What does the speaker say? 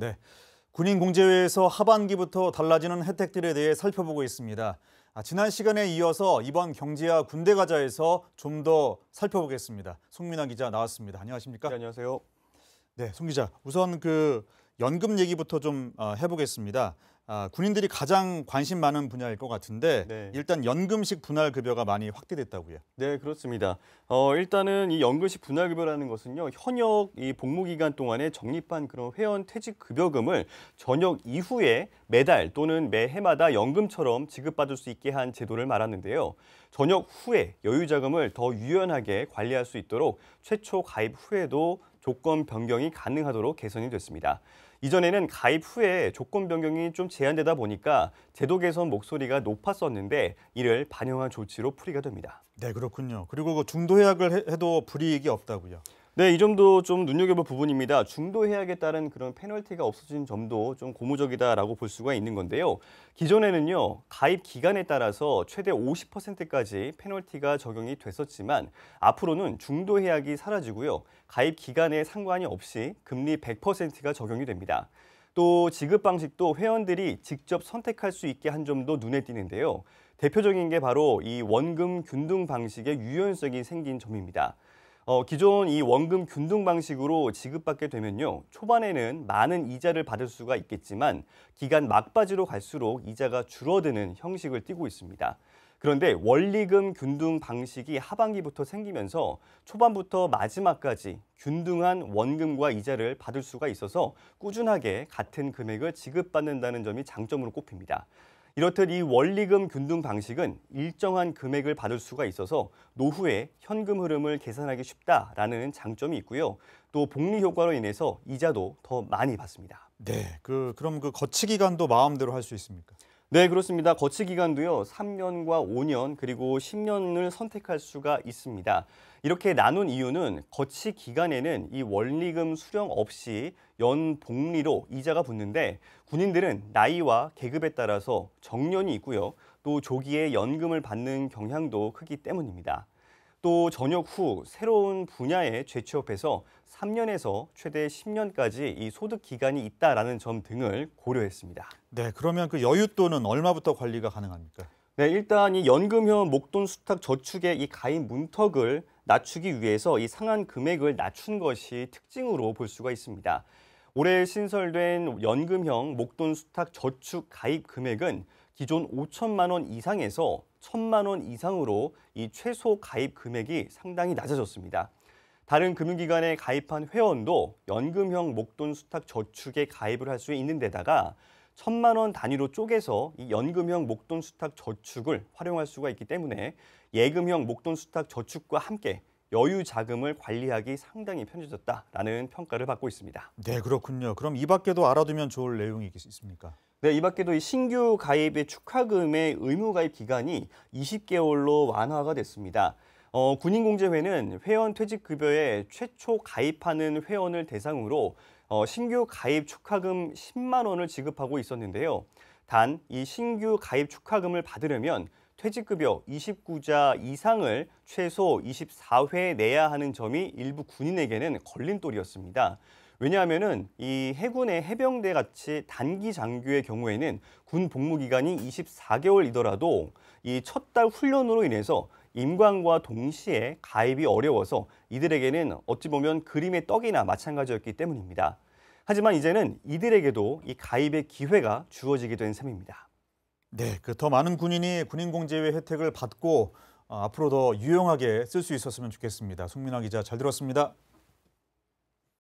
네. 군인 공제회에서 하반기부터 달라지는 혜택들에 대해 살펴보고 있습니다. 아, 지난 시간에 이어서 이번 경제와 군대 가자에서좀 더 살펴보겠습니다. 송민아 기자 나왔습니다. 안녕하십니까? 네, 안녕하세요. 네, 송 기자. 우선 그 연금 얘기부터 좀 어, 해보겠습니다. 아, 군인들이 가장 관심 많은 분야일 것 같은데 네. 일단 연금식 분할 급여가 많이 확대됐다고요. 네, 그렇습니다. 어, 일단은 이 연금식 분할 급여라는 것은요. 현역 이 복무 기간 동안에 적립한 그런 회원 퇴직 급여금을 전역 이후에 매달 또는 매해마다 연금처럼 지급받을 수 있게 한 제도를 말하는데요. 전역 후에 여유 자금을 더 유연하게 관리할 수 있도록 최초 가입 후에도 조건 변경이 가능하도록 개선이 됐습니다. 이전에는 가입 후에 조건 변경이 좀 제한되다 보니까 제도 개선 목소리가 높았었는데 이를 반영한 조치로 풀이가 됩니다. 네, 그렇군요. 그리고 그 중도해약을 해도 불이익이 없다고요. 네, 이 점도 좀 눈여겨볼 부분입니다. 중도 해약에 따른 그런 페널티가 없어진 점도 좀 고무적이다라고 볼 수가 있는 건데요. 기존에는요, 가입 기간에 따라서 최대 50%까지 페널티가 적용이 됐었지만 앞으로는 중도 해약이 사라지고요. 가입 기간에 상관이 없이 금리 100%가 적용이 됩니다. 또 지급 방식도 회원들이 직접 선택할 수 있게 한 점도 눈에 띄는데요. 대표적인 게 바로 이 원금 균등 방식의 유연성이 생긴 점입니다. 어, 기존 이 원금 균등 방식으로 지급받게 되면요. 초반에는 많은 이자를 받을 수가 있겠지만 기간 막바지로 갈수록 이자가 줄어드는 형식을 띠고 있습니다. 그런데 원리금 균등 방식이 하반기부터 생기면서 초반부터 마지막까지 균등한 원금과 이자를 받을 수가 있어서 꾸준하게 같은 금액을 지급받는다는 점이 장점으로 꼽힙니다. 이렇듯 이 원리금 균등 방식은 일정한 금액을 받을 수가 있어서 노후에 현금 흐름을 계산하기 쉽다라는 장점이 있고요. 또 복리 효과로 인해서 이자도 더 많이 받습니다. 네, 그 그럼 그 거치 기간도 마음대로 할 수 있습니까? 네, 그렇습니다. 거치 기간도요. 3년과 5년 그리고 10년을 선택할 수가 있습니다. 이렇게 나눈 이유는 거치 기간에는 이 원리금 수령 없이 연 복리로 이자가 붙는데 군인들은 나이와 계급에 따라서 정년이 있고요. 또 조기에 연금을 받는 경향도 크기 때문입니다. 또 전역 후 새로운 분야에 재취업해서 3년에서 최대 10년까지 이 소득 기간이 있다라는 점 등을 고려했습니다. 네, 그러면 그 여윳돈은 얼마부터 관리가 가능합니까? 네, 일단 이 연금형 목돈 수탁 저축의 이 가입 문턱을 낮추기 위해서 이 상한 금액을 낮춘 것이 특징으로 볼 수가 있습니다. 올해 신설된 연금형 목돈 수탁 저축 가입 금액은 기존 5천만 원 이상에서 1천만 원 이상으로 이 최소 가입 금액이 상당히 낮아졌습니다. 다른 금융기관에 가입한 회원도 연금형 목돈 수탁 저축에 가입을 할 수 있는 데다가 1천만 원 단위로 쪼개서 이 연금형 목돈 수탁 저축을 활용할 수가 있기 때문에 예금형 목돈 수탁 저축과 함께 여유 자금을 관리하기 상당히 편해졌다라는 평가를 받고 있습니다. 네, 그렇군요. 그럼 이 밖에도 알아두면 좋을 내용이 있습니까? 네, 이 밖에도 신규 가입의 축하금의 의무 가입 기간이 20개월로 완화가 됐습니다. 어, 군인공제회는 회원 퇴직급여에 최초 가입하는 회원을 대상으로 어, 신규 가입 축하금 10만 원을 지급하고 있었는데요. 단, 이 신규 가입 축하금을 받으려면 퇴직급여 29자 이상을 최소 24회 내야 하는 점이 일부 군인에게는 걸림돌이었습니다. 왜냐하면은 이 해군의 해병대 같이 단기 장교의 경우에는 군 복무 기간이 24개월이더라도 이 첫 달 훈련으로 인해서 임관과 동시에 가입이 어려워서 이들에게는 어찌 보면 그림의 떡이나 마찬가지였기 때문입니다. 하지만 이제는 이들에게도 이 가입의 기회가 주어지게 된 셈입니다. 네, 그 더 많은 군인이 군인공제회 혜택을 받고 어, 앞으로 더 유용하게 쓸 수 있었으면 좋겠습니다. 송민아 기자 잘 들었습니다.